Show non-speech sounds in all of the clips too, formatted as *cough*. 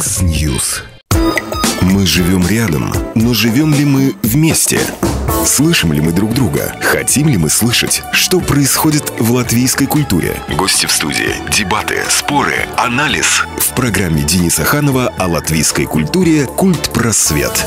Яндекс Ньюс. Мы живем рядом, но живем ли мы вместе? Слышим ли мы друг друга? Хотим ли мы слышать, что происходит в латвийской культуре? Гости в студии, дебаты, споры, анализ. В программе Дениса Ханова о латвийской культуре «Культ просвет».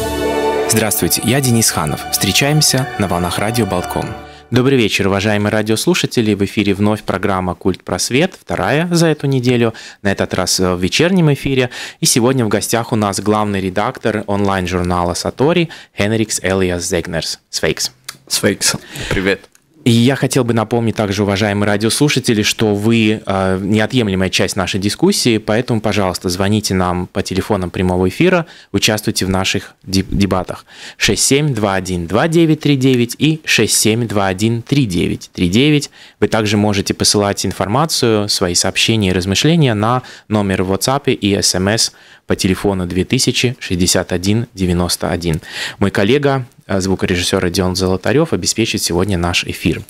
Здравствуйте, я Денис Ханов. Встречаемся на волнах радио «Болтком». Добрый вечер, уважаемые радиослушатели. В эфире вновь программа «Культ просвет», вторая за эту неделю, на этот раз э, в вечернем эфире. И сегодня в гостях у нас главный редактор онлайн-журнала «Сатори» Хенрикс Элиас Зегнерс. Свейкс. Свейкс, привет. И я хотел бы напомнить также, уважаемые радиослушатели, что вы э, неотъемлемая часть нашей дискуссии, поэтому, пожалуйста, звоните нам по телефонам прямого эфира, участвуйте в наших дебатах. 67212939 и 67213939. Вы также можете посылать информацию, свои сообщения и размышления на номер в WhatsApp и SMS по телефону 206191. Мой коллега Э, звукорежиссера Дион Золотарев, обеспечит сегодня наш эфир.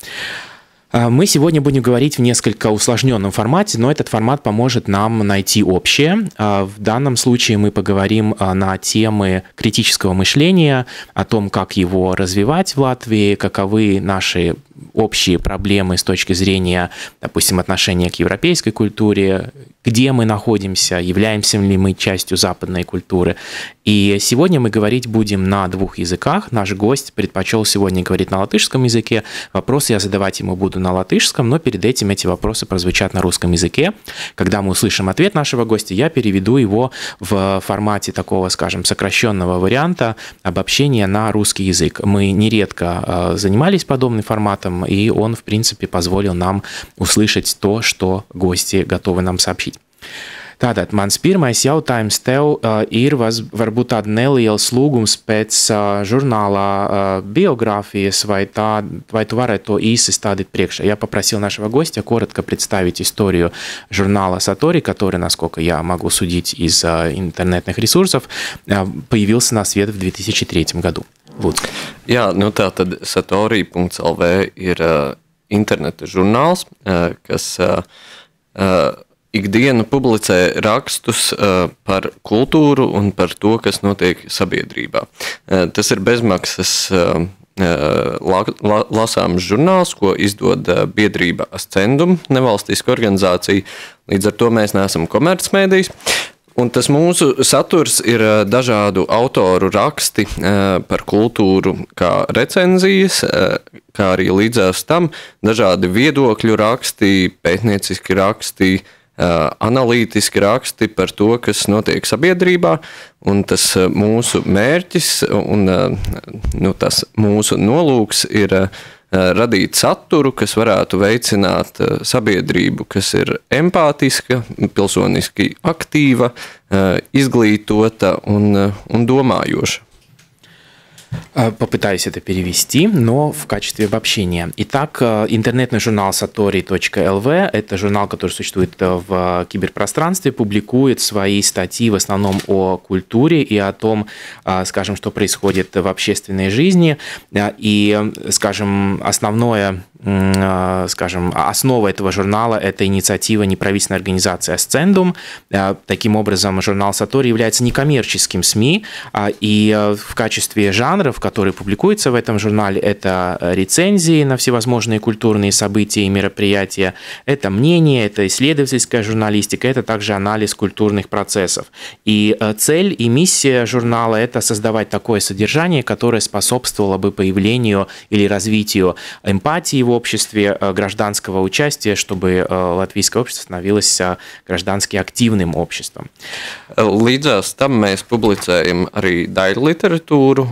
Э, мы сегодня будем говорить в несколько усложненном формате, но этот формат поможет нам найти общее. Э, в данном случае мы поговорим на темы критического мышления, о том, как его развивать в Латвии, каковы наши общие проблемы с точки зрения, допустим, отношения к европейской культуре, где мы находимся, являемся ли мы частью западной культуры и сегодня мы говорить будем на двух языках. Наш гость предпочел сегодня говорить на латышском языке. Вопросы я задавать ему буду на латышском, но перед этим эти вопросы прозвучат на русском языке. Когда мы услышим ответ нашего гостя, я переведу его в формате такого, скажем, сокращенного варианта обобщения на русский язык. Мы нередко э, занимались подобным форматом, и он, в принципе, позволил нам услышать то, что гости готовы нам сообщить. Tātad mans pirmais jautājums tev uh, ir vas, varbūt tāds neliels lūgums pēc uh, žurnālā uh, биографии, vai, tā, vai tu varētu to īsi стадить priekšā. Я попросил нашего гостя коротко представить историю журнала Сатори, который, насколько я могу судить из uh, интернетных ресурсов, uh, появился на свет в 2003 году. Lūdzu. Jā, nu tā tad satorija.lv ir uh, interneta žurnāls, uh, kas uh, uh, ikdienu publicē rakstus uh, par kultūru un par to, kas notiek sabiedrībā. Uh, tas ir bezmaksas uh, la, la, lasāms žurnāls, ko izdod biedrība Ascendum, nevalstiska organizācija. Līdz ar to mēs neesam komercmedijas. Un tas mūsu saturs ir dažādu autoru raksti par kultūru, kā recenzijas, kā arī līdzās tam dažādi viedokļu raksti, pētnieciski raksti, uh, Eh, analītiski raksti par to, kas notiek sabiedrībā, un tas eh, mūsu mērķis un eh, nu, tas mūsu nolūks ir radīt saturu, kas varētu veicināt sabiedrību, kas ir empātiska, pilsoniski aktīva, izglītota un, un domājoša. Э, попытаюсь это перевести, но в качестве обобщения. Итак, э, интернетный журнал satori.lv – это журнал, который существует э, в киберпространстве, публикует свои статьи в основном о культуре и о том, скажем, что происходит в общественной жизни. И, скажем, основное скажем, основа этого журнала – это инициатива неправительственной организации «Асцендум». Таким образом, журнал «Сатори» является некоммерческим СМИ, и в качестве жанра жанров, которые публикуются в этом журнале. Это э, рецензии на всевозможные культурные события и мероприятия, это мнение, это исследовательская журналистика, это также анализ культурных процессов. И э, цель и миссия журнала – это создавать такое содержание, которое способствовало бы появлению или развитию эмпатии в обществе, э, гражданского участия, чтобы латвийское общество становилось граждански активным обществом. Лидзас, tam mēs publicējam arī daļu literatūru,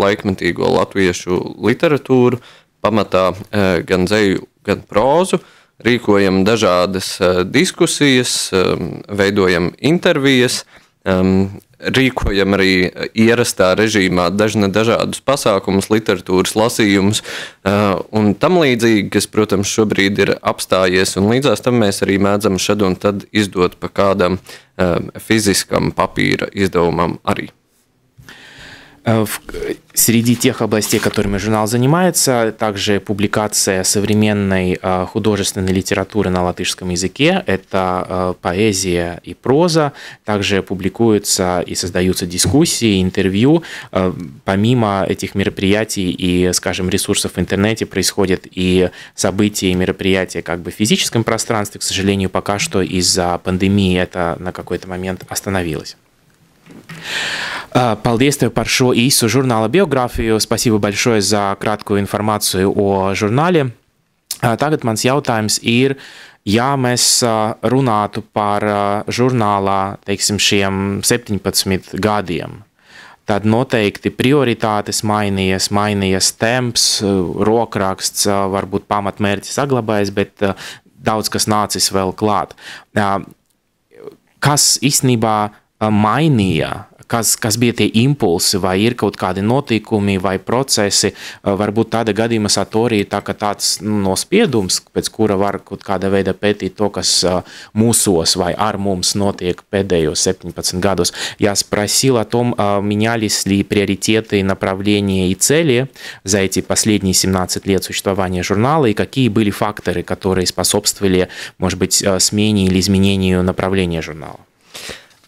laikmetīgo latviešu literatūru, pamatā e, gan zeju, gan prózu. Rīkojam dažādas e, diskusijas, e, veidojam intervijas, rīkojam arī ierastā režīmā dažna dažādus pasākumus, literatūras lasījumus un tam līdzīgi, kas, protams, šobrīd ir apstājies. Un līdzās tam mēs arī mēdzam šad un tad izdot pa kādam fiziskam papīra izdevumam arī. Э, э, среди тех областей, которыми журнал занимается, также публикация современной э, художественной литературы на латышском языке. Это поэзия и проза. Также публикуются и создаются дискуссии, интервью. Помимо этих мероприятий и, скажем, ресурсов в интернете происходят и события, и мероприятия как бы в физическом пространстве. К сожалению, пока что из-за пандемии это на какой-то момент остановилось. Э, paldies tev par šo īsu žurnāla biogrāfiju. Спасибо большое за краткую информацию о журнале. Э, tagad mans jautājums ir, ja mēs э, runātu par žurnālā, teiksim, šiem 17 gadiem, tad noteikti prioritātes mainījies, mainījies temps, eh, rokraksts, eh, varbūt pamatmērķis saglabājies, bet eh, daudz kas nācis vēl klāt. Kas īstenībā mainīja kas, kas bija tie impulsi, vai ir kaut kādi notikumi vai procesi. Varbūt tāda gadījumā satorija tā kā tāds nu, nospiedums, pēc kura var kaut kāda veida pētīt to, kas mūsos vai ar mums notiek pēdējos 17 gados. Я спросил о том, менялись ли приоритеты, направления и цели за эти последние 17 лет существования журнала, и какие были факторы, которые способствовали, может быть, смене или изменению направления журнала.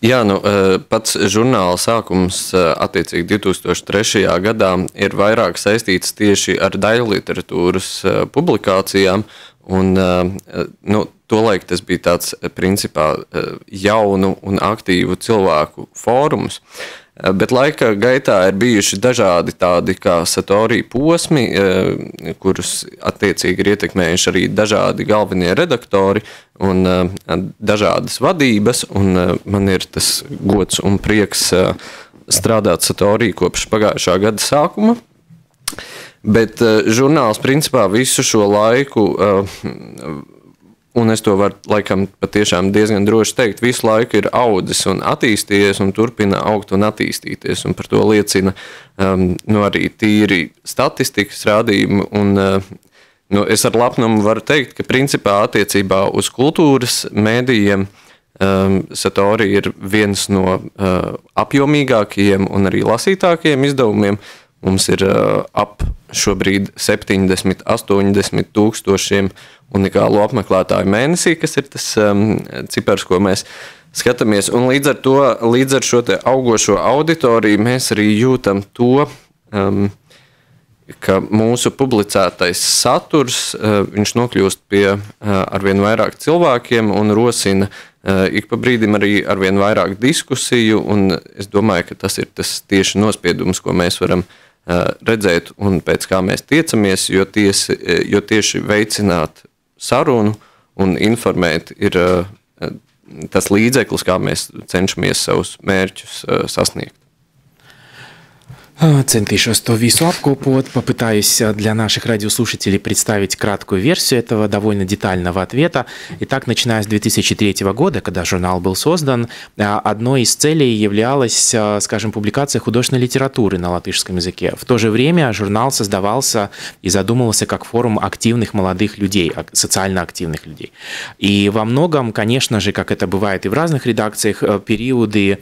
Jā, nu, eh, pats žurnāla sākums eh, attiecīgi 2003. gadā ir vairāk saistīts tieši ar daļu literatūras eh, publikācijām. Un, nu, Tolaik tas bija tāds eh, principā eh, jaunu un aktīvu cilvēku fórums. Eh, bet laika gaitā ir bijuši dažādi tādi kā satorija posmi, kurus attiecīgi ir ietekmējuši arī dažādi galvenie redaktori un dažādas vadības. Un man ir tas gods un prieks strādāt satorija kopš pagājušā gada sākuma. Bet žurnāls principā visu šo laiku un es to varu laikam patiešām diezgan droši teikt, visu laiku ir audzis un attīstījies un turpina augt un attīstīties. Un par to liecina um, nu arī tīri statistikas rādījumi. Un, uh, nu, es ar lepnumu varu teikt, ka principā attiecībā uz kultūras mēdījiem um, Satori ir viens no uh, apjomīgākajiem un arī lasītākajiem izdevumiem. Uh, Mums ir uh, ap šobrīd 70, 80 tūkstošiem unikālu apmeklētāju mēnesī, kas ir tas um, cipars, ko mēs skatāmies. Un līdz ar to, līdz ar šo augošo auditoriju, mēs arī jūtam to, um, ka mūsu publicētais saturs uh, nokļūst pie uh, arvien vairāk cilvēkiem un rosina uh, ik pa brīdim arī arvien vairāk diskusiju. Es domāju, ka tas ir tas tieši nospiedums, ko mēs varam izdarīt redzēt un pēc kā mēs tiecamies, jo, tiesi, jo tieši veicināt sarunu un informēt ir tas līdzeklis, kā mēs cenšamies savus mērķus sasniegt. А, Центришь, что вису обкопот. Попытаюсь для наших радиослушателей представить краткую версию этого довольно детального ответа. Итак, начиная с 2003 года, когда журнал был создан, а, одной из целей являлась, а, скажем, публикация художественной литературы на латышском языке. В то же время журнал создавался и задумывался как форум активных молодых людей, социально активных людей. И во многом, конечно же, как это бывает и в разных редакциях, э, периоды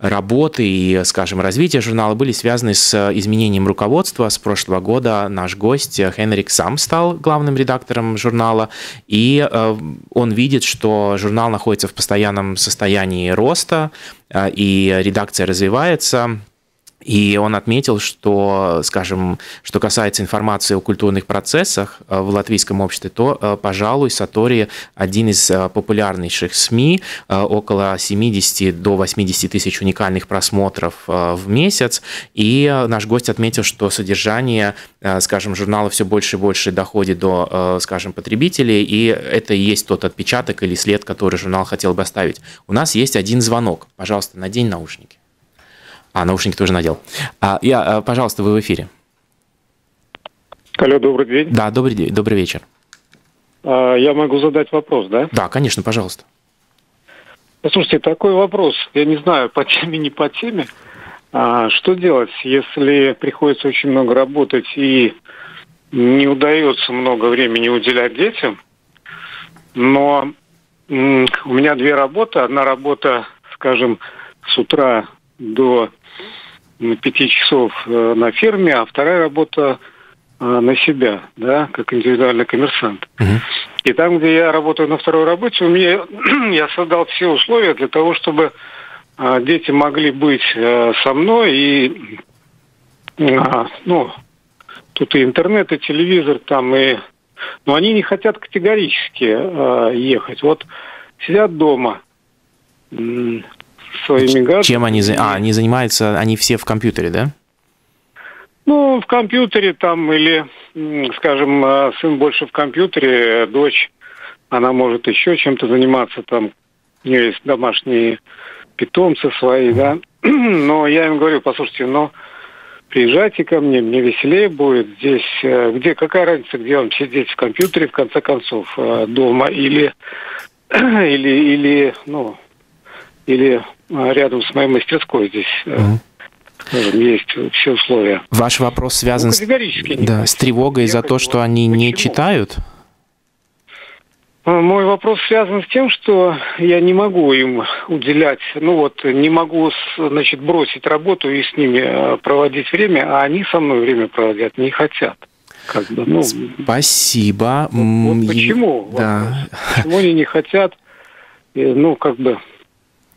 работы и, скажем, развития журнала были связаны с э, изменением руководства. С прошлого года наш гость э, Хенрик сам стал главным редактором журнала, и э, он видит, что журнал находится в постоянном состоянии роста, и редакция развивается и он отметил, что, скажем, что касается информации о культурных процессах э, в латвийском обществе, то, э, пожалуй, Сатори один из э, популярнейших СМИ, около 70 до 80 тысяч уникальных просмотров в месяц. И наш гость отметил, что содержание, скажем, журнала все больше и больше доходит до, скажем, потребителей, и это и есть тот отпечаток или след, который журнал хотел бы оставить. У нас есть один звонок. Пожалуйста, надень наушники. А, наушники тоже надел. А, я, а, пожалуйста, вы в эфире. Алло, добрый день. Да, добрый, день, добрый вечер. А, я могу задать вопрос, да? Да, конечно, пожалуйста. Послушайте, такой вопрос. Я не знаю, по теме, не по теме. А что делать, если приходится очень много работать и не удается много времени уделять детям? Но у меня две работы. Одна работа, скажем, с утра до пяти часов э, на ферме, а вторая работа э, на себя, да, как индивидуальный коммерсант. Uh-huh. И там, где я работаю на второй работе, у меня *clears throat* я создал все условия для того, чтобы э, дети могли быть со мной и а, ну тут и интернет, и телевизор там и но они не хотят категорически ехать. Вот сидят дома, своими гаджетами. Чем они, а, они занимаются, они все в компьютере, да? Ну, в компьютере там или, скажем, а, сын больше в компьютере, дочь, она может еще чем-то заниматься, там у нее есть домашние питомцы свои, да. *clears throat* Но я им говорю, послушайте, но ну, приезжайте ко мне, мне веселее будет здесь. Э, где, какая разница, где вам сидеть в компьютере, в конце концов, э, дома или, *clears throat* или, или, ну, или Э, рядом с моей мастерской здесь. Mm-hmm. есть все условия. Ваш вопрос связан ну, с, да, с тревогой Я за то, что они почему? не читают? Э, мой вопрос связан с тем, что я не могу им уделять, ну вот, не могу, значит, бросить работу и с ними проводить время, а они со мной время проводят, не хотят. Как бы, ну, Спасибо. Вот, почему? Да. Почему они не хотят, ну, как бы,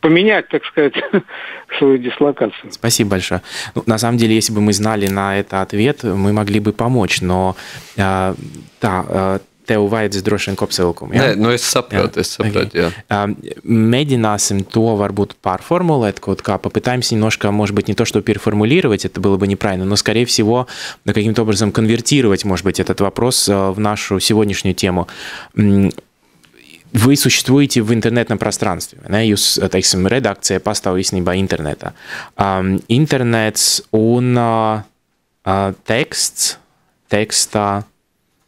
поменять, так сказать, *laughs* свою дислокацию. Спасибо большое. Ну, на самом деле, если бы мы знали на это ответ, мы могли бы помочь. но а, да, tā, а, tev с droši vien kopsavilkumu. но Nē, nu es saprotu, jā. es saprotu. Okay. Mēģināsim to varbūt pārformulēt kaut kā, попытаемся немножко, может быть, не то, что переформулировать, это было бы неправильно, но, скорее всего, каким-то образом конвертировать, может быть, этот вопрос э, в нашу сегодняшнюю тему. Вы sуществujat v internetā пространстве. Ne? Jūs, teiksim, redakcija pastāv īstenībā internetā. Um, internets un uh, teksts, tekstā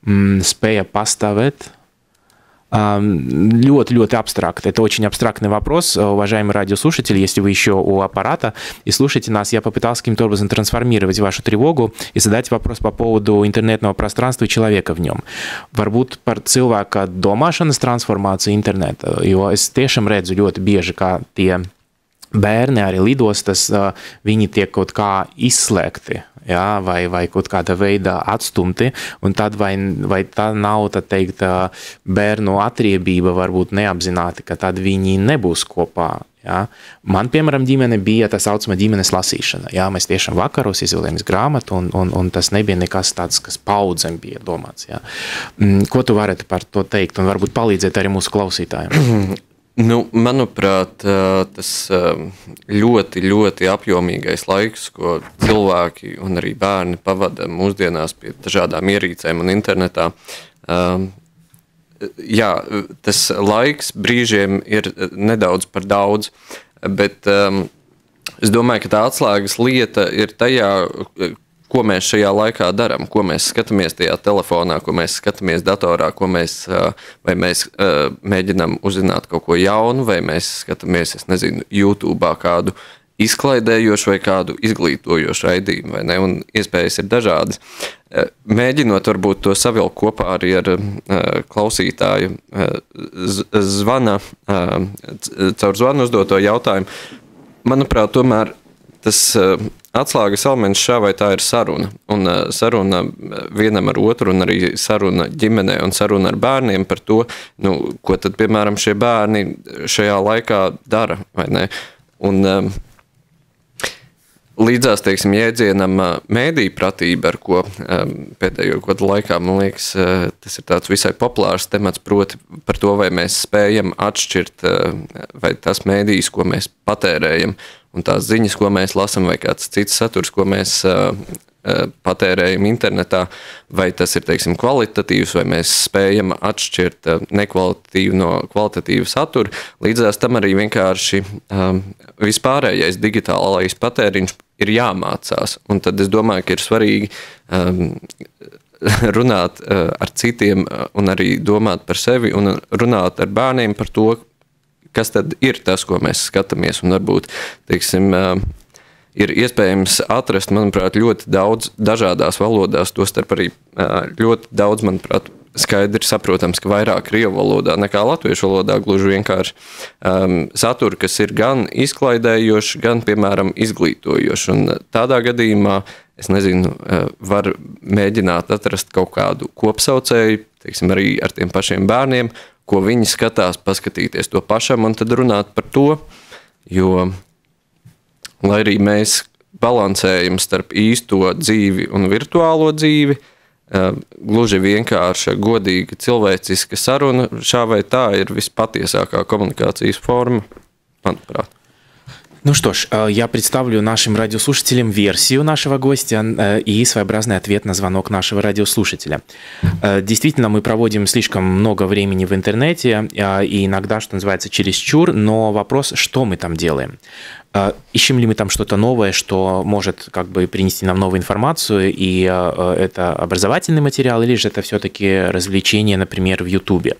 mm, spēja pastāvēt Лед, лед абстракт. Это очень абстрактный вопрос, э, уважаемый радиослушатель, если вы еще у аппарата и слушаете нас, я попытался каким-то образом трансформировать вашу тревогу и задать вопрос по поводу интернетного пространства и человека в нем. Варбут par cilvēka с трансформацией интернета. Его стешем tiešām redzu бежика те. bērni arī lidostas, viņi tiek kaut kā izslēgti. Ja, vai, vai kaut kāda veida atstumti, un tad vai, vai tā nav tā teikt, bērnu atriebība, varbūt neapzināti, ka tad viņi nebūs kopā. Ja. Man, piemēram, ģimene bija tā saucamā ģimenes lasīšana. Ja, mēs tiešām vakaros izvēlējāmies grāmatu, un, un, un tas nebija nekas tāds, kas paudzēm bija domāts. Ja. Mm, ko tu varētu par to teikt, un varbūt palīdzēt arī mūsu klausītājiem? *clears throat* Nu, manuprāt, tas ļoti, ļoti apjomīgais laiks, ko cilvēki un arī bērni pavada mūsdienās pie dažādām ierīcēm un internetā. Jā, tas laiks brīžiem ir nedaudz par daudz, bet es domāju, ka tā atslēgas lieta ir tajā, ko mēs šajā laikā darām, ko mēs skatāmies tajā telefonā, ko mēs skatāmies datorā, ko mēs, vai mēs mēģinām uzzināt kaut ko jaunu, vai mēs skatāmies, es nezinu, YouTube kādu izklaidējošu vai kādu izglītojošu raidījumu, vai ne? Un iespējas ir dažādas. Mēģinot varbūt to savilkt kopā arī ar klausītāju zvana, caur zvanu uzdoto jautājumu, manuprāt, tomēr tas atslēgas elements šā vai tā ir saruna. Un eh, saruna eh, vienam ar otru, un arī saruna ģimenē, un saruna ar bērniem par to, nu, ko tad, piemēram, šie bērni šajā laikā dara. Un, eh, līdzās teiksim, jēdzienam mēdīņu pratība, ar ko pēdējo gadu laikā, man liekas, tas ir visai populārs temats. Proti, par to, vai mēs spējam atšķirt vai tas mēdījis, ko mēs patērējam, un tās ziņas, ko mēs lasām, vai kāds cits saturs, ko mēs patērējam internetā, vai tas ir teiksim, kvalitatīvs, vai mēs spējam atšķirt nekvalitatīvu no kvalitatīvu saturu. Līdzās tam arī vienkārši um, vispārējais digitālais patēriņš ir jāmācās. Un tad es domāju, ka ir svarīgi um, runāt uh, ar citiem un arī domāt par sevi un runāt ar bērniem par to, kas tad ir tas, ko mēs skatāmies. Un varbūt, teiksim, ir iespējams atrast, manuprāt, ļoti daudz dažādās valodās, tostarp arī ļoti daudz, manuprāt, skaidri saprotams, ka vairāk krievu valodā nekā latviešu valodā gluži vienkārši um, satura, kas ir gan izklaidējoši, gan, piemēram, izglītojoši. Un tādā gadījumā, es nezinu, var mēģināt atrast kaut kādu kopsaucēju, teiksim, arī ar tiem pašiem bērniem, ko viņi skatās, paskatīties to pašam un tad runāt par to. Jo, lai arī mēs balansējam starp īsto dzīvi un virtuālo dzīvi, eh, gluži vienkārša, godīga, cilvēciska saruna šā vai tā ir vispatiesākā komunikācijas forma, manuprāt. Ну что ж, э, я представлю нашим радиослушателям версию нашего гостя э, и своеобразный ответ на звонок нашего радиослушателя. Э, действительно, мы проводим слишком много времени в интернете, и иногда, что называется, чересчур, но вопрос, что мы там делаем? А, ищем ли мы там что-то новое, что может как бы принести нам новую информацию, и э, это образовательный материал, или же это все-таки развлечение, например, в Ютубе.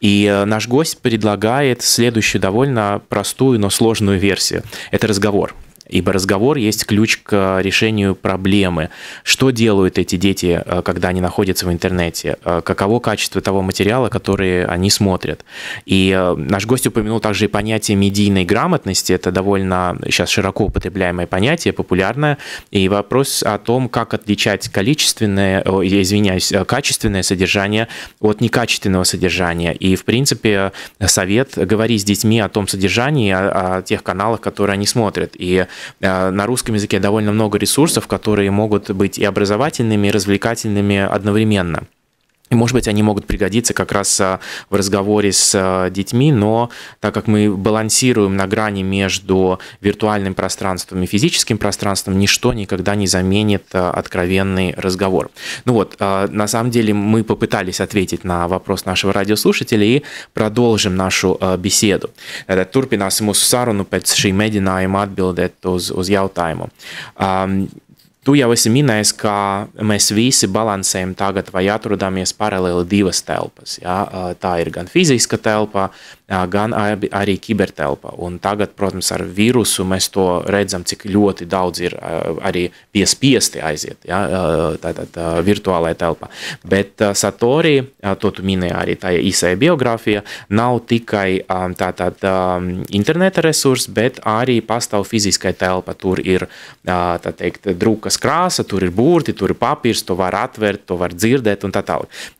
И э, наш гость предлагает следующую довольно простую, но сложную версию. Это разговор. Ибо разговор есть ключ к э, решению проблемы. Что делают эти дети, э, когда они находятся в интернете? Э, каково качество того материала, который они смотрят? И наш гость упомянул также и понятие медийной грамотности. Это довольно сейчас широко употребляемое понятие, популярное. И вопрос о том, как отличать количественное, извиняюсь, качественное содержание от некачественного содержания. И, в принципе, совет говорить с детьми о том содержании, о, о тех каналах, которые они смотрят. И Э, на русском языке довольно много ресурсов, которые могут быть и образовательными, и развлекательными одновременно. И, может быть, они могут пригодиться как раз а, в разговоре с а, детьми, но так как мы балансируем на грани между виртуальным пространством и физическим пространством, ничто никогда не заменит а, откровенный разговор. Ну вот, на самом деле мы попытались ответить на вопрос нашего радиослушателя и продолжим нашу беседу. Turpināsim mūsu sarunu pēc šī mēģinājuma atbildēt uz, uz jautājumu. Tu jau esi minējis, ka mēs visi balansējam tagad vai atrodamies paralēli divas telpas. Ja? Tā ir gan fiziska telpa, gan arī kibertelpa. Un tagad, protams, ar vīrusu mēs to redzam, cik ļoti daudz ir arī piespiesti aiziet ja? tātad virtuālajā telpā. Bet Satori, to tu minēji arī tajā īsajā biogrāfijā, nav tikai tātad interneta resurs, bet arī pastāv fiziskai telpa. Tur ir, tā teikt, drukas краса krāsa, и ir бурти, tur ir papīrs, то var atvērt, это var dzirdēt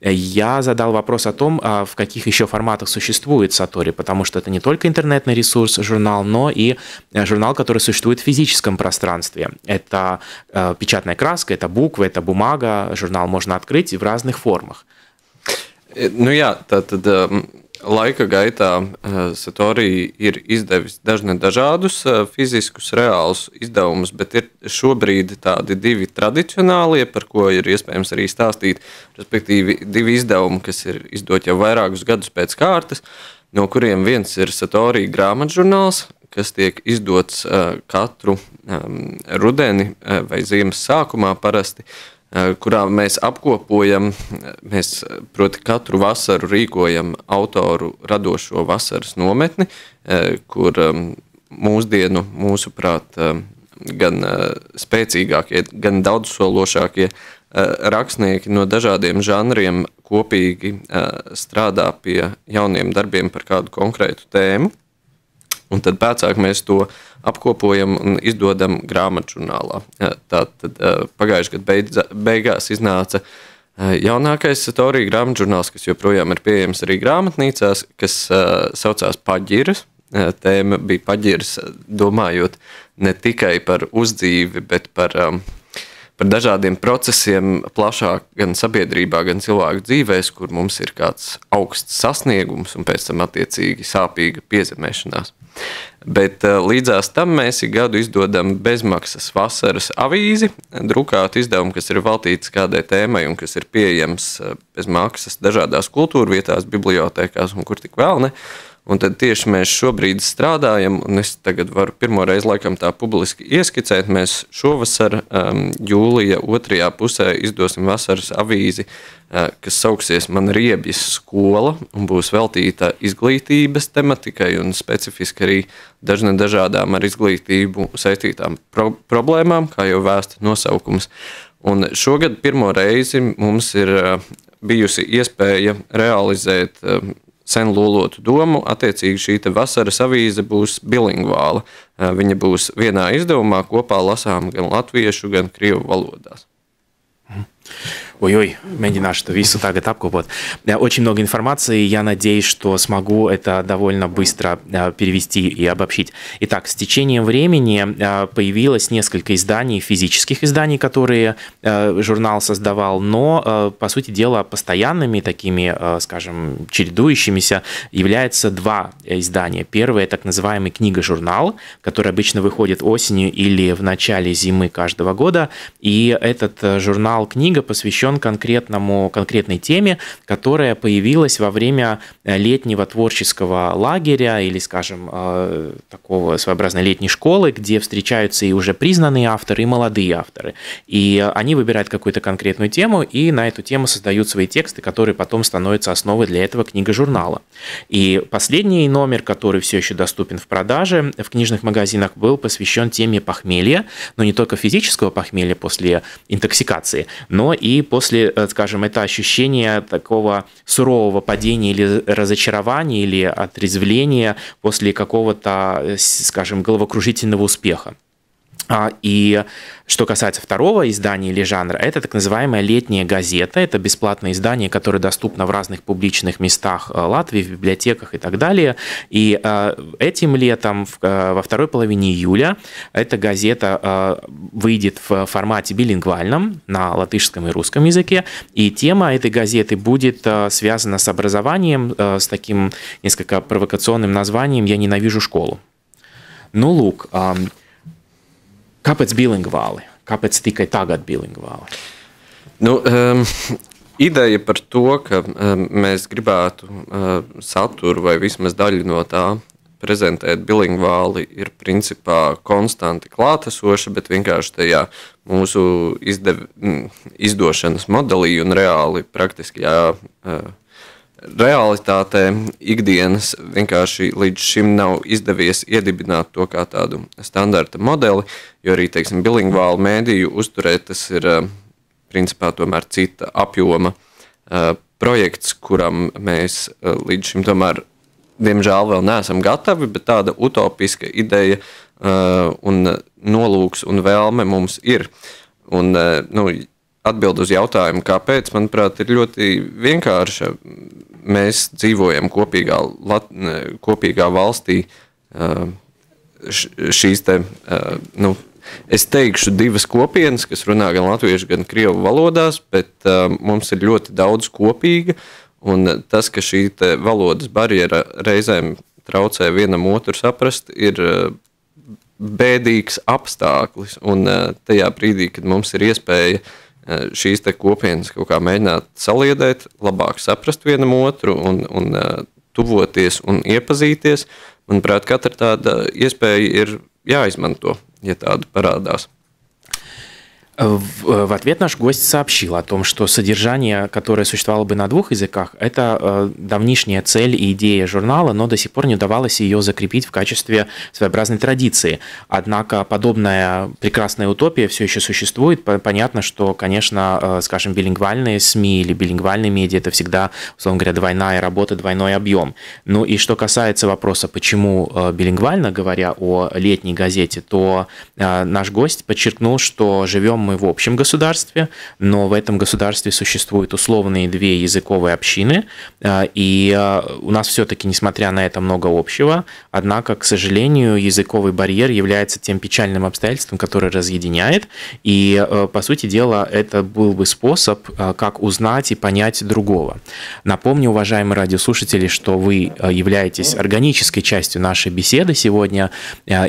Я задал вопрос о том, а, в каких еще форматах существует Сатори, потому что это не только интернетный ресурс, журнал, но и э, журнал, который существует в физическом пространстве. Это э, печатная краска, это буквы, это бумага, журнал можно открыть в разных формах. Э, ну, я, tad, tad, laika gaitā eh, Satorija ir izdevis dažne dažādus eh, fiziskus, reālus izdevumus, bet ir šobrīd tādi divi tradicionālie, par ko ir iespējams arī stāstīt. Respektīvi, divi izdevumi, kas ir izdoti jau vairākus gadus pēc kārtas, no kuriem viens ir Satorija grāmatžurnāls, kas tiek izdots eh, katru ehm, rudeni vai ziemas sākumā parasti. Eh, kurā mēs apkopojam, mēs eh, proti, katru vasaru rīkojam autoru radošo vasaras nometni, eh, kur ehm, mūsdienu, mūsuprāt, ehm, gan spēcīgākie, gan daudzsološākie rakstnieki no dažādiem žanriem kopīgi strādā pie jauniem darbiem par kādu konkrētu tēmu. Un tad pēcāk mēs to apkopojam un izdodam grāmatžurnālā. Tātad pagājušajā gadā beigās iznāca jaunākais Torija grāmatžurnāls, kas joprojām ir pieejams arī grāmatnīcās, kas saucās Paģiras. Tēma bija paģiras, domājot ne tikai par uzdzīvi, bet par um, par dažādiem procesiem plašāk gan sabiedrībā, gan cilvēku dzīvēs, kur mums ir kāds augsts sasniegums un pēc tam attiecīgi sāpīga piezemēšanās. Bet eh, līdzās tam mēs ik gadu izdodam bezmaksas vasaras avīzi, drukātu izdevumu, kas ir veltīts kādai tēmai un kas ir pieejams eh, bez maksas dažādās kultūra vietās, bibliotekās un kur tik vēl ne. Un tad tieši mēs šobrīd strādājam, un es tagad varu pirmo reizi laikam tā publiski ieskicēt. Mēs šovasar, um, jūlija otrajā pusē, izdosim vasaras avīzi, uh, kas sauksies Man riebjas skola un būs veltīta izglītības tematikai un specifiski arī dažne dažādām ar izglītību saistītām pro problēmām, kā jau vēsta nosaukums. Un šogad pirmo reizi mums ir uh, bijusi iespēja realizēt uh, sen lolotu domu. Attiecīgi šī vasaras avīze būs bilingvāla. Eh, viņa būs vienā izdevumā kopā lasām gan latviešu, gan krievu valodās. Mm. Ой-ой, mēģināšu to visu tagad apкопать. Очень много информации, я надеюсь, что смогу это довольно быстро э, перевести и обобщить. Итак, с течением времени э, появилось несколько изданий, физических изданий, которые э, журнал создавал, но, по сути дела, постоянными такими, скажем, чередующимися являются два издания. Первое – так называемый книга-журнал, который обычно выходит осенью или в начале зимы каждого года, и этот журнал-книга посвящен посвящен конкретному, конкретной теме, которая появилась во время э, летнего творческого лагеря или, скажем, э, такого своеобразной летней школы, где встречаются и уже признанные авторы, и молодые авторы. И они выбирают какую-то конкретную тему, и на эту тему создают свои тексты, которые потом становятся основой для этого книга-журнала. И последний номер, который все еще доступен в продаже в книжных магазинах, был посвящен теме похмелья, но не только физического похмелья после интоксикации, но и после после, э, скажем, это ощущение такого сурового падения или разочарования, или отрезвления после какого-то, э, скажем, головокружительного успеха. А, и что касается второго издания или жанра, это так называемая летняя газета. Это бесплатное издание, которое доступно в разных публичных местах э, Латвии, в библиотеках и так далее. И э, этим летом, э, во второй половине июля, эта газета выйдет в формате билингвальном на латышском и русском языке. И тема этой газеты будет связана с образованием, с таким несколько провокационным названием «Я ненавижу школу». Ну, Лук, Kāpēc bilingvāli? Kāpēc tikai tagad bilingvāli? Nu, um, ideja par to, ka um, mēs gribētu uh, saturu vai vismaz daļu no tā prezentēt bilingvāli, ir principā konstanti klātesoša, bet vienkārši tajā mūsu izdev, izdošanas modelī un reāli praktiskajā uh, realitātē ikdienas vienkārši līdz šim nav izdevies iedibināt to kā tādu standarta modeli, jo arī, teiksim, bilingvālu mēdīju uzturēt tas ir eh, principā tomēr cita apjoma eh, projekts, kuram mēs eh, līdz šim tomēr, diemžēl, vēl neesam gatavi, bet tāda utopiska ideja un nolūks un vēlme mums ir. Un, nu, Atbild uz jautājumu, kāpēc, manuprāt, ir ļoti vienkārša mēs dzīvojam kopīgā, lat, kopīgā valstī. Šīs te, nu, es teikšu, divas kopienas, kas runā gan latviešu, gan krievu valodās, bet mums ir ļoti daudz kopīga. Un tas, ka šī valodas barjera reizēm traucē vienam otru saprast, ir bēdīgs apstākļus. Un tajā brīdī, kad mums ir iespēja uh, šīs kopienas kaut kā mēģināt saliedēt, labāk saprast vienam otru un, un tuvoties un iepazīties. Manuprāt, katra tāda iespēja ir jāizmanto, ja tāda parādās. Э, в, ответ наш гость сообщил о том, что содержание, которое существовало бы на двух языках, это э, давнишняя цель и идея журнала, но до сих пор не удавалось ее закрепить в качестве своеобразной традиции. Однако подобная прекрасная утопия все еще существует. Понятно, что, конечно, э, скажем, билингвальные СМИ или билингвальные медиа – это всегда, условно говоря, двойная работа, двойной объем. Ну и что касается вопроса, почему билингвально, говоря о летней газете, то наш гость подчеркнул, что живем мы в общем государстве, но в этом государстве существуют условные две языковые общины, а, и а, у нас все-таки, несмотря на это, много общего, однако, к сожалению, языковый барьер является тем печальным обстоятельством, которое разъединяет, и, а, по сути дела, это был бы способ, как узнать и понять другого. Напомню, уважаемые радиослушатели, что вы являетесь органической частью нашей беседы сегодня,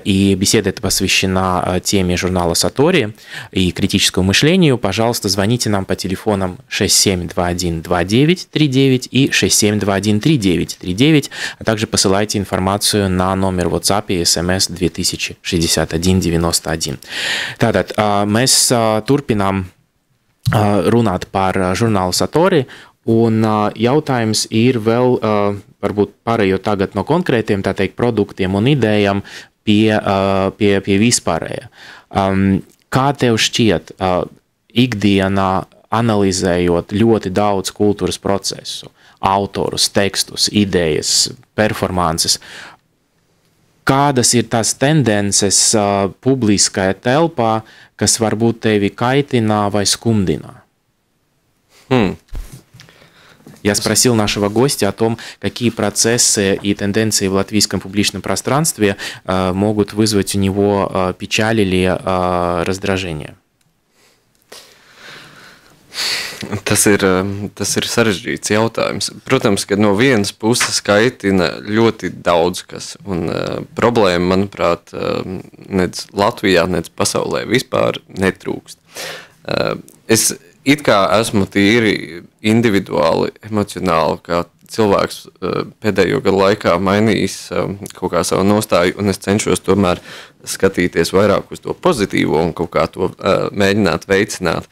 и беседа эта посвящена теме журнала «Сатори» и критической критическому мышлению, пожалуйста, звоните нам по телефонам 67212939 и 67213939, а также посылайте информацию на номер WhatsApp и SMS 206191. Tātad mēs turpinām runāt par žurnālu Satori, un jautājums ir vēl, varbūt pārējot tagad no konkrētiem, tā teikt, produktiem un idejām pie, pie, pie vispārējā. Kā tev šķiet, uh, ikdienā analizējot ļoti daudz kultūras procesu, autorus, tekstus, idejas, performances, kādas ir tās tendences uh, publiskajā telpā, kas varbūt tevi kaitina vai skumdina? Hmm. Я спросил нашего гостя о том, какие процессы и тенденции в латвийском публичном пространстве э, могут вызвать у него э, печаль или э, раздражение. Tas ir, tas ir sarežģīts jautājums. Protams, ka no vienas puses kaitina ļoti daudz kas. Un, uh, problēma, manuprāt, uh, nec Latvijā, nec pasaulē vispār netrūkst. Uh, es it kā esmu tīri individuāli, emocionāli, kā cilvēks eh, pēdējo gadu laikā mainījis eh, kaut kā savu nostāju, un es cenšos tomēr skatīties vairāk uz to pozitīvo un kaut kā to eh, mēģināt veicināt.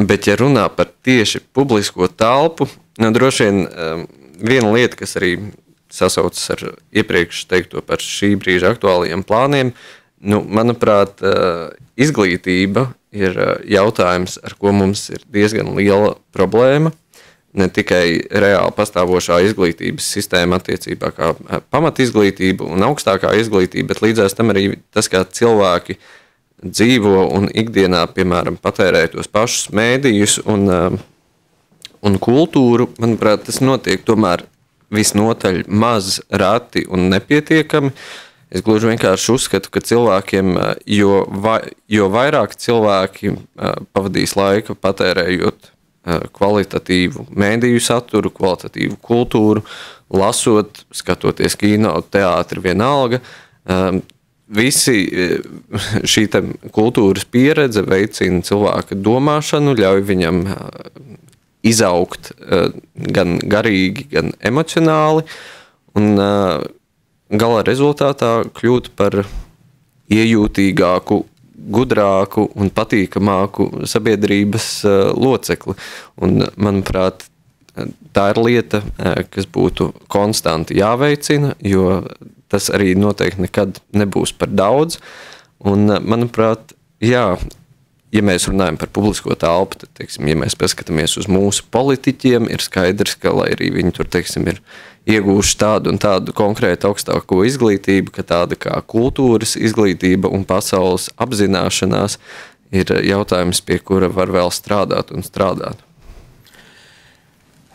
Bet, ja runā par tieši publisko telpu, nu, droši vien viena lieta, kas arī sasaucas ar iepriekš teikto par šī brīža aktuālajiem plāniem, nu, manuprāt, izglītība ir eh, jautājums, ar ko mums ir diezgan liela problēma. Ne tikai reāli pastāvošā izglītības sistēma, attiecībā kā eh, pamatizglītība un augstākā izglītība, bet līdzās tam arī tas, kā cilvēki dzīvo un ikdienā, piemēram, patērē tos pašus mēdījus un, eh, un kultūru. Manuprāt, tas notiek tomēr visnotaļ maz, rati un nepietiekami. Uh, Es gluži vienkārši uzskatu, ka cilvēkiem, jo, va, jo vairāk cilvēki pavadīs laiku patērējot kvalitatīvu mēdīju saturu, kvalitatīvu kultūru, lasot, skatoties kino, teātri, vienalga. Visi *laughs* šī kultūras pieredze veicina cilvēka domāšanu, ļauj viņam izaugt gan garīgi, gan emocionāli. Un, uh, gala rezultātā kļūt par iejūtīgāku, gudrāku un patīkamāku sabiedrības eh, locekli. Un, manuprāt, tā ir lieta, eh, kas būtu konstanti jāveicina, jo tas arī noteikti nekad nebūs par daudz. Un, eh, manuprāt, jā, ja mēs runājam par publisko telpu, tad, teiksim, ja mēs paskatāmies uz mūsu politiķiem, ir skaidrs, ka, lai arī viņi tur teiksim, ir iegūšu tādu un tādu konkrētu augstāko izglītību, ka tāda kā kultūras izglītība un pasaules apzināšanās ir jautājums, pie kura var vēl strādāt un strādāt.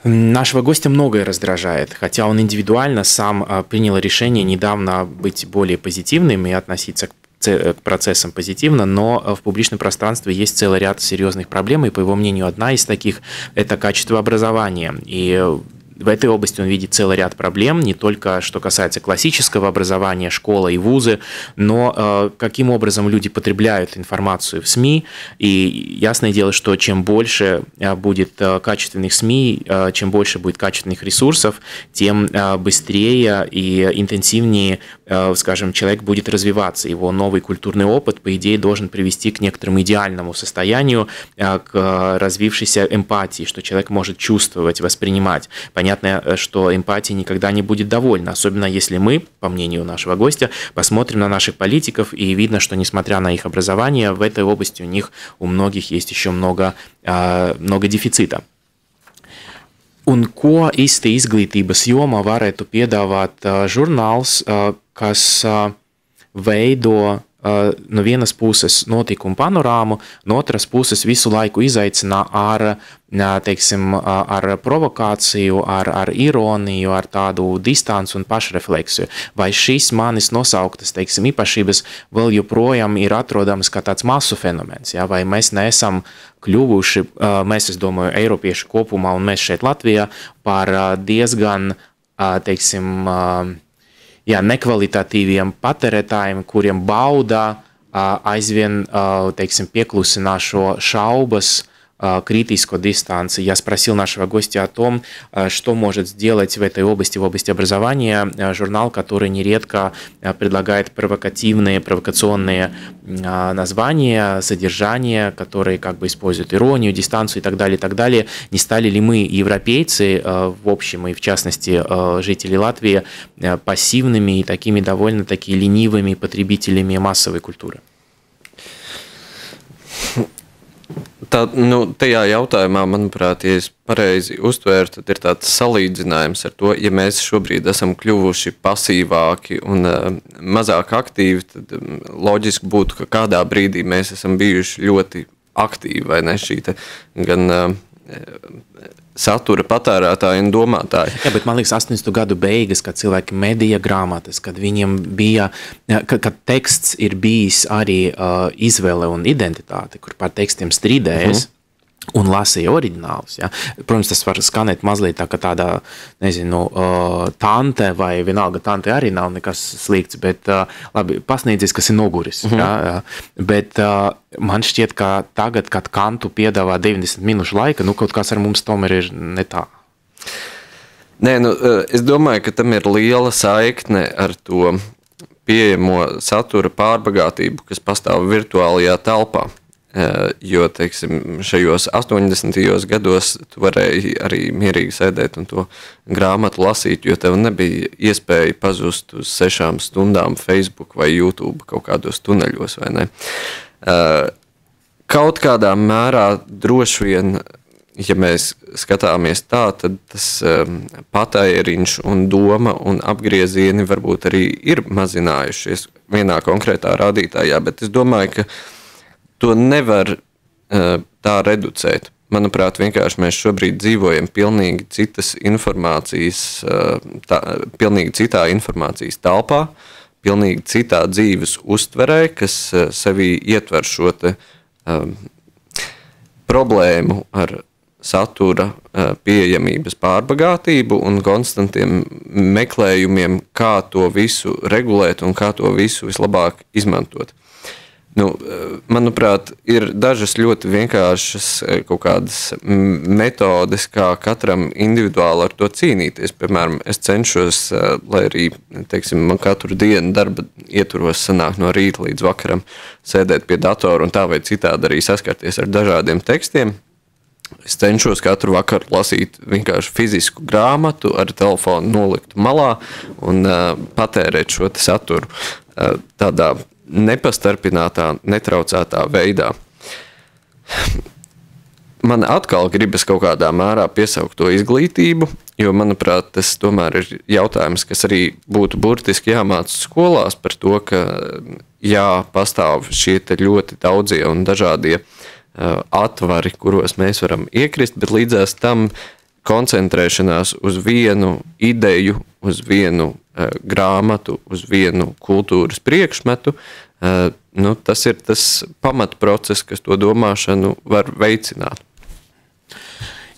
Нашего гостя многое раздражает, хотя он индивидуально сам а, принял решение недавно быть более позитивным и относиться к э, процессам позитивно, но а, в публичном пространстве есть целый ряд серьезных проблем, и, по его мнению, одна из таких – это качество образования. И э, в этой области он видит целый ряд проблем, не только что касается классического образования, школы и вузы, но э, каким образом люди потребляют информацию в СМИ. И ясное дело, что чем больше э, будет э, качественных СМИ, чем больше будет качественных ресурсов, тем быстрее и интенсивнее, скажем, человек будет развиваться. Его новый культурный опыт, по идее, должен привести к некоторому идеальному состоянию, к развившейся эмпатии, что человек может чувствовать, воспринимать. Понятно, э, что эмпатия никогда не будет довольна, особенно если мы, по мнению нашего гостя, посмотрим на наших политиков, и видно, что несмотря на их образование, в этой области у них у многих есть еще много, а, много дефицита. Un ko īsti izglītības jomā varētu piedāvāt žurnāls, kas veido no vienas puses notikumu panorāmu, no otras puses visu laiku izaicina ar, teiksim, ar provokāciju, ar, ar ironiju, ar tādu distanci un pašrefleksiju. Vai šīs manis nosauktas, teiksim, īpašības vēl joprojām ir atrodamas kā tāds masu fenomens, ja? vai mēs neesam kļuvuši, mēs, es domāju, Eiropieši kopumā un mēs šeit Latvijā par diezgan, teiksim, jā, nekvalitatīviem patērētājiem, kuriem baudā aizvien teiksim, pieklusinā šo šaubas А, критийскую дистанцию. Я спросил нашего гостя о том, а, что может сделать в этой области, в области образования а, журнал, который нередко предлагает провокативные, провокационные названия, содержания, которые как бы используют иронию, дистанцию и так далее, и так далее. Не стали ли мы, европейцы, в общем и в частности жители Латвии, пассивными и такими довольно-таки ленивыми потребителями массовой культуры? tā, nu, tajā jautājumā, manuprāt, ja es pareizi uztvēru, tad ir tāds salīdzinājums ar to, ja mēs šobrīd esam kļuvuši pasīvāki un uh, mazāk aktīvi, tad um, loģiski būtu, ka kādā brīdī mēs esam bijuši ļoti aktīvi, vai ne šī te, gan uh, satura patērētāji un domātāji. Jā, bet man liekas, 80. gadu beigas, kad cilvēki medīja grāmatas, kad viņiem bija, kad, kad teksts ir bijis arī uh, izvēle un identitāte, kur par tekstiem strīdējas. Uh mhm. -huh un lasīja oriģinālus. Ja? Protams, tas var skanēt mazliet tā, ka tāda, nezinu, uh, tante vai vienalga tante arī nav nekas slikts, bet uh, labi, pasniedzis, kas ir noguris. Mm -hmm. ja? Bet uh, man šķiet, ka tagad, kad kantu piedāvā 90 minūšu laika, nu kaut kas ar mums tomēr ir ne tā. Nē, nu, es domāju, ka tam ir liela saikne ar to pieejamo satura pārbagātību, kas pastāv virtuālajā telpā. Eh, jo teiksim, šajos 80. gados tu varēji arī mierīgi sēdēt un to grāmatu lasīt, jo tev nebija iespēja pazust uz sešām stundām Facebook vai YouTube kaut kādos tuneļos. Eh, kaut kādā mērā droši vien, ja mēs skatāmies tā, tad tas eh, patēriņš un doma un apgriezieni varbūt arī ir mazinājušies vienā konkrētā rādītājā, bet es domāju, ka to nevar uh, tā reducēt. Manuprāt, vienkārši mēs šobrīd dzīvojam pilnīgi citas informācijas, uh, tā, pilnīgi citā informācijas telpā, pilnīgi citā dzīves uztverē, kas uh, sevī ietver šo te, um, problēmu ar satura pieejamības pārbagātību un konstantiem meklējumiem, kā to visu regulēt un kā to visu vislabāk izmantot. Nu, e, manuprāt, ir dažas ļoti vienkāršas e, kaut kādas metodes, kā katram individuāli ar to cīnīties. Piemēram, es cenšos, e, lai arī teiksim, man katru dienu darba ietvaros sanāk no rīta līdz vakaram sēdēt pie datora un tā vai citādi arī saskarties ar dažādiem tekstiem. Es cenšos katru vakaru lasīt vienkārši fizisku grāmatu, ar telefonu nolikt malā un uh, patērēt šo saturu. Uh, tādā nepastarpinātā, netraucētā veidā. Man atkal gribas kaut kādā mērā piesaukt to izglītību, jo, manuprāt, tas tomēr ir jautājums, kas arī būtu burtiski jāmāca skolās par to, ka jā, pastāv šie ļoti daudzie un dažādie atvari, kuros mēs varam iekrist, bet līdzās tam koncentrēšanās uz vienu ideju, uz vienu grāmatu, uz vienu kultūras priekšmetu uh, Eh, nu, tas ir tas pamatprocess, kas to domāšanu var veicināt.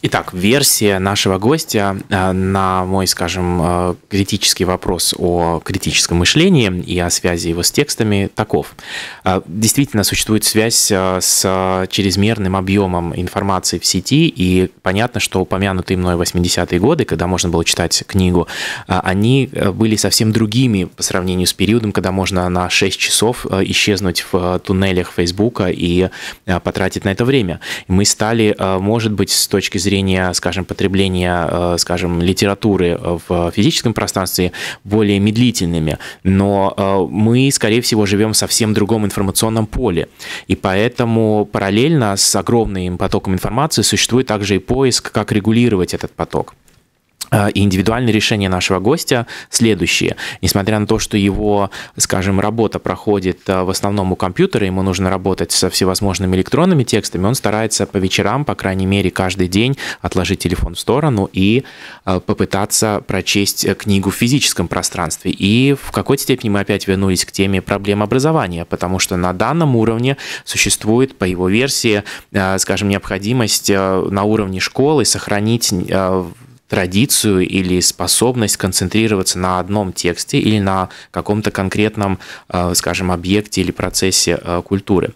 Итак, версия нашего гостя э, на мой, скажем, э, критический вопрос о критическом мышлении и о связи его с текстами таков. Э, действительно, существует связь с чрезмерным объемом информации в сети, и понятно, что упомянутые мной 80-е годы, когда можно было читать книгу, они были совсем другими по сравнению с периодом, когда можно на 6 часов исчезнуть в туннелях Фейсбука и потратить на это время. Мы стали, может быть, с точки зрения зрения, скажем, потребления, э, скажем, литературы в физическом пространстве более медлительными, но э, мы, скорее всего, живем в совсем другом информационном поле, и поэтому параллельно с огромным потоком информации существует также и поиск, как регулировать этот поток. Э, и индивидуальные решения нашего гостя следующие. Несмотря на то, что его, скажем, работа проходит э, в основном у компьютера, ему нужно работать со всевозможными электронными текстами, он старается по вечерам, по крайней мере, каждый день отложить телефон в сторону и э, попытаться прочесть книгу в физическом пространстве. И в какой-то степени мы опять вернулись к теме проблем образования, потому что на данном уровне существует, по его версии, скажем, необходимость на уровне школы сохранить традицию или способность концентрироваться на одном тексте или на каком-то конкретном, э, скажем, объекте или процессе kultūra. Э,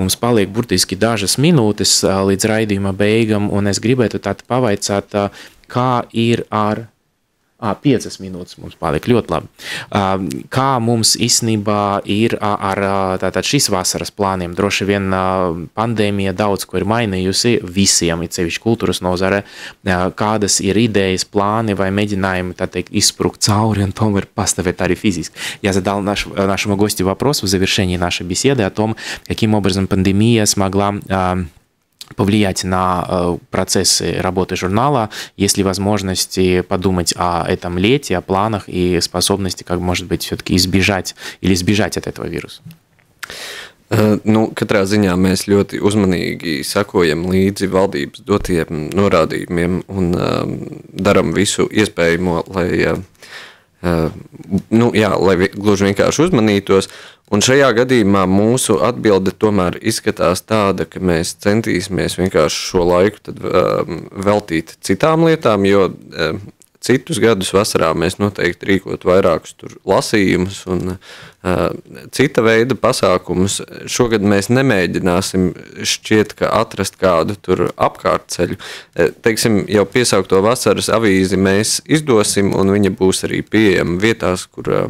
Mums paliek burtiski dažas minūtes э, līdz raidījuma beigām, un es gribētu tātad pavaicāt, kā ir ar piecas minūtes mums palika ļoti labi. Kā mums īstenībā ir ar tātad šīs vasaras plāniem? Droši vien pandēmija daudz ko ir mainījusi visiem, it sevišķi kultūras nozare. Kādas ir idejas, plāni vai mēģinājumi, tā teikt, испруг Цаурин, Томер поставит тариф физиск. Я задал наш, нашему гостю вопрос в завершении нашей беседы о том, каким образом пандемия смогла повлиять на э, процессы работы журнала, есть ли возможности подумать о этом лете, о планах и способности, как, может быть, все-таки избежать или избежать от этого вируса? Nu, э, ну, katrā ziņā mēs ļoti uzmanīgi sekojam līdzi valdības dotiem norādījumiem un um, darām visu iespējamo, lai uh, Eh, nu, jā, lai gluži vienkārši uzmanītos. Un šajā gadījumā mūsu atbilde tomēr izskatās tāda, ka mēs centīsimies vienkārši šo laiku tad, um, veltīt citām lietām, jo um, citus gadus vasarā mēs noteikti rīkot vairākus lasījumus un uh, cita veida pasākumus. Šogad mēs nemēģināsim šķiet, ka atrast kādu tur apkārtceļu. Teiksim, jau piesaukto vasaras avīzi mēs izdosim un viņa būs arī pieejama vietās, kur uh,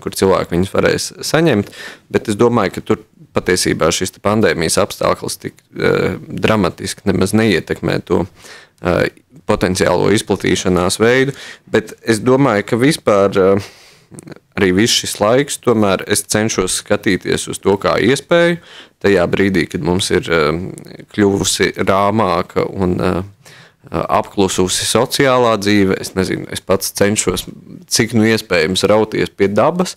kur cilvēki viņus varēs saņemt. Bet es domāju, ka tur patiesībā šis pandēmijas apstākļus tik uh, dramatiski nemaz neietekmē to uh, potenciālo izplatīšanās veidu. Bet es domāju, ka vispār. Uh, arī viss šis laiks, tomēr es cenšos skatīties uz to kā iespēju. Tajā brīdī, kad mums ir kļuvusi rāmāka un apklususi sociālā dzīve. Es nezinu, es pats cenšos, cik nu iespējams rauties pie dabas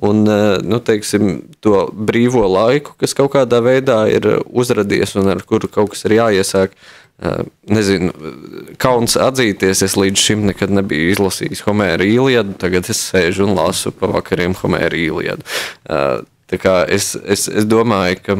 un nu, teiksim, to brīvo laiku, kas kaut kādā veidā ir uzradies un ar kuru kaut kas ir jāiesāk. Nezinu, kauns atzīties, es līdz šim nekad nebiju izlasījis Homēra īliadu, tagad es sēžu un lasu pavakariem Homēra īliadu. Tā kā es, es, es domāju, ka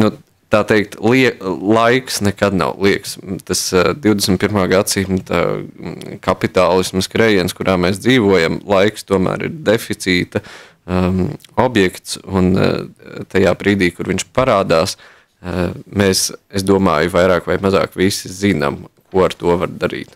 nu, tā teikt, lie, laiks nekad nav liekas. Tas uh, eh, 21. gadsimta mm, kapitālisms, krējiens, kurā mēs dzīvojam, laiks tomēr ir deficīta um, objekts. Un uh, tajā brīdī, kur viņš parādās, uh, mēs, es domāju, vairāk vai mazāk visi zinām, ko ar to var darīt.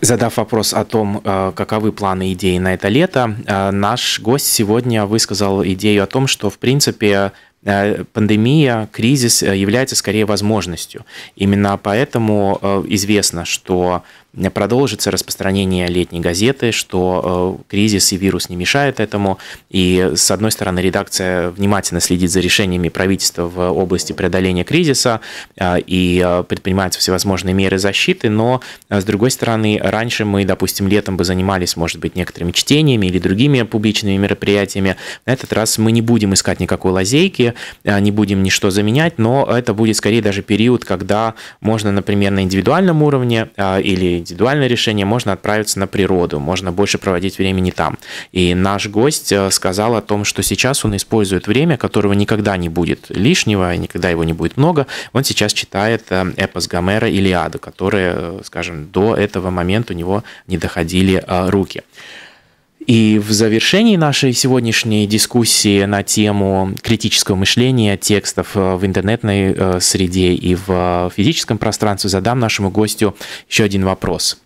Задав вопрос о том, э, каковы планы идеи на это лето, э, наш гость сегодня высказал идею о том, что, в принципе, Э, пандемия, кризис э, является скорее возможностью. Именно поэтому э, известно, что Э, продолжится распространение летней газеты, что э, кризис и вирус не мешают этому. И, с одной стороны, редакция внимательно следит за решениями правительства в области преодоления кризиса э, и предпринимаются всевозможные меры защиты, но, с другой стороны, раньше мы, допустим, летом бы занимались, может быть, некоторыми чтениями или другими публичными мероприятиями. На этот раз мы не будем искать никакой лазейки, не будем ничто заменять, но это будет скорее даже период, когда можно, например, на индивидуальном уровне или индивидуальное решение, можно отправиться на природу, можно больше проводить времени там. И наш гость э, сказал о том, что сейчас он использует время, которого никогда не будет лишнего, никогда его не будет много. Он сейчас читает э, эпос Гомера "Илиада", которые, э, скажем, до этого момента у него не доходили руки. И в завершении нашей сегодняшней дискуссии на тему критического мышления текстов э, в интернетной э, среде и в э, физическом пространстве задам нашему гостю еще один вопрос –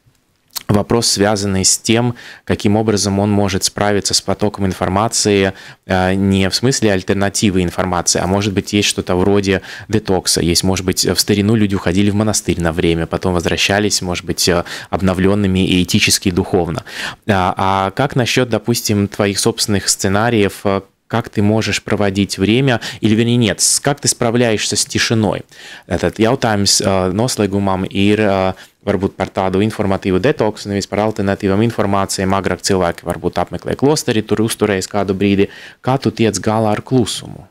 вопрос, связанный с тем, каким образом он может справиться с потоком информации, э, не в смысле альтернативы информации, а может быть есть что-то вроде детокса, есть, может быть, в старину люди уходили в монастырь на время, потом возвращались, может быть, э, обновленными и этически, и духовно. А, а как насчет, допустим, твоих собственных сценариев, э, как ты можешь проводить время, или вернее нет, как ты справляешься с tишinoi. Tātad jautājums uh, noslēgumam ir uh, varbūt par tādu informatīvu detoksu, nevis par alternatīvām informācijām. Agrāk cilvēki varbūt apmeklē klosteri, tur uzturējas kādu brīdi. Kā tu tiec galā ar klusumu?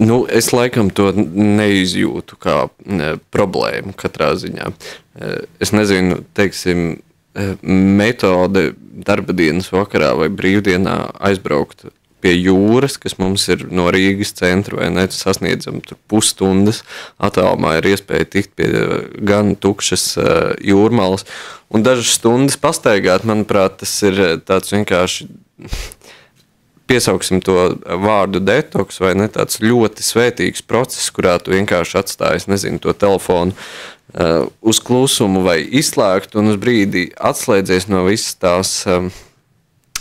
Nu, es laikam to neizjūtu kā ne, э, problēmu katrā ziņā. Э, es nezinu, teiksim, Eh, metode darba dienas vakarā vai brīvdienā aizbraukt pie jūras, kas mums ir no Rīgas centra, vai ne? Sasniedzam tur pusstundas attālumā, ir iespēja tikt pie eh, gan tukšas eh, jūrmālas. Un dažas stundas pastaigāt, manuprāt, tas ir tāds vienkārši piesauksim to vārdu detoks, vai ne tāds ļoti svētīgs process, kurā tu vienkārši atstāji, nezinu, to telefonu uh, uz klusumu vai izslēgtu un uz brīdi atslēdzies no visas tās um,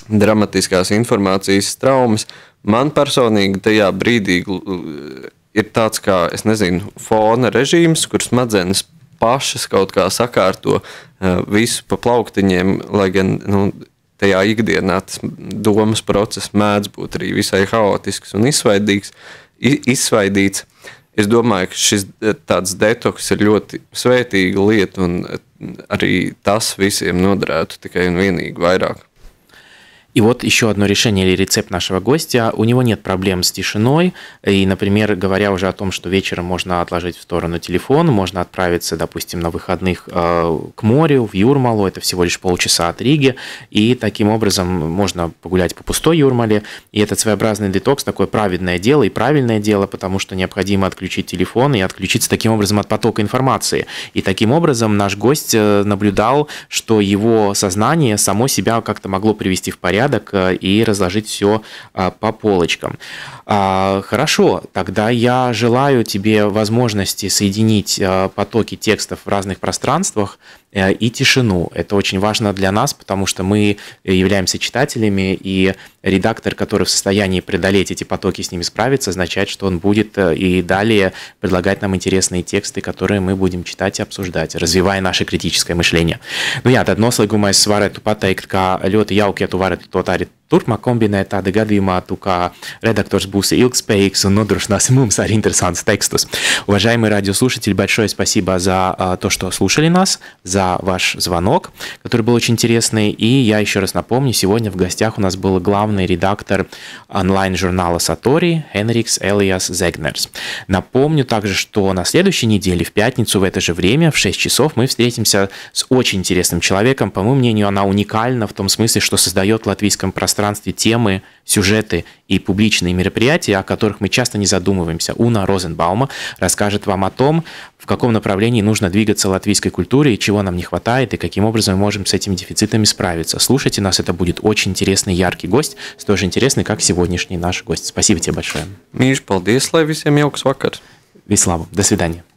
dramatiskās informācijas traumas. Man personīgi tajā brīdī uh, ir tāds kā, es nezinu, fona režīms, kur smadzenes pašas kaut kā sakārto uh, visu pa plauktiņiem, lai gan, nu, tajā ikdienā tas domas process mēdz būt arī visai haotisks un izsvaidīgs. izsvaidīts. Es domāju, ka šis eh, tāds detoks ir ļoti svētīga lieta, un eh, arī tas visiem noderētu tikai un vienīgi vairāk. И вот еще одно решение или рецепт нашего гостя. У него нет проблем с тишиной. И, например, говоря уже о том, что вечером можно отложить в сторону телефон, можно отправиться, допустим, на выходных э, к морю, в Юрмалу, это всего лишь полчаса от Риги. И таким образом можно погулять по пустой Юрмале. И этот своеобразный детокс, такое праведное дело и правильное дело, потому что необходимо отключить телефон и отключиться таким образом от потока информации. И таким образом наш гость э, наблюдал, что его сознание само себя как-то могло привести в порядок, порядок э, и разложить все а, по полочкам. А, хорошо, тогда я желаю тебе возможности соединить а, потоки текстов в разных пространствах а, и тишину. Это очень важно для нас, потому что мы являемся читателями, и редактор, который в состоянии преодолеть эти потоки, с ними справиться, означает, что он будет э, и далее предлагать нам интересные тексты, которые мы будем читать и обсуждать, развивая наше критическое мышление. Ну, я tad noslēgumais varētu pateikt, ka ļoti jauki, ja tu varētu to tā turpmāk kombinēt. Tādā gadījumā tu kā редактор būs ilgspējīgs un nodrošināsi mums arī interesantus tekstus. Уважаемые радиослушатели, большое спасибо за а, то, что слушали нас, за ваш звонок, который был очень интересный. И я еще раз напомню, сегодня в гостях у нас был главный редактор онлайн-журнала Сатори Хенрикс Элиас Зегнерс. Напомню также, что на следующей неделе, в пятницу, в это же время, в 6 часов, мы встретимся с очень интересным человеком. По моему мнению, она уникальна в том смысле, что создает в латвийском пространстве пространстве темы, сюжеты и публичные мероприятия, о которых мы часто не задумываемся. Уна Розенбаума расскажет вам о том, в каком направлении нужно двигаться латвийской культуре, и чего нам не хватает, и каким образом мы можем с этими дефицитами справиться. Слушайте нас, это будет очень интересный, яркий гость, столь же интересный, как сегодняшний наш гость. Спасибо тебе большое. Миш, палдис, лай, всем до свидания.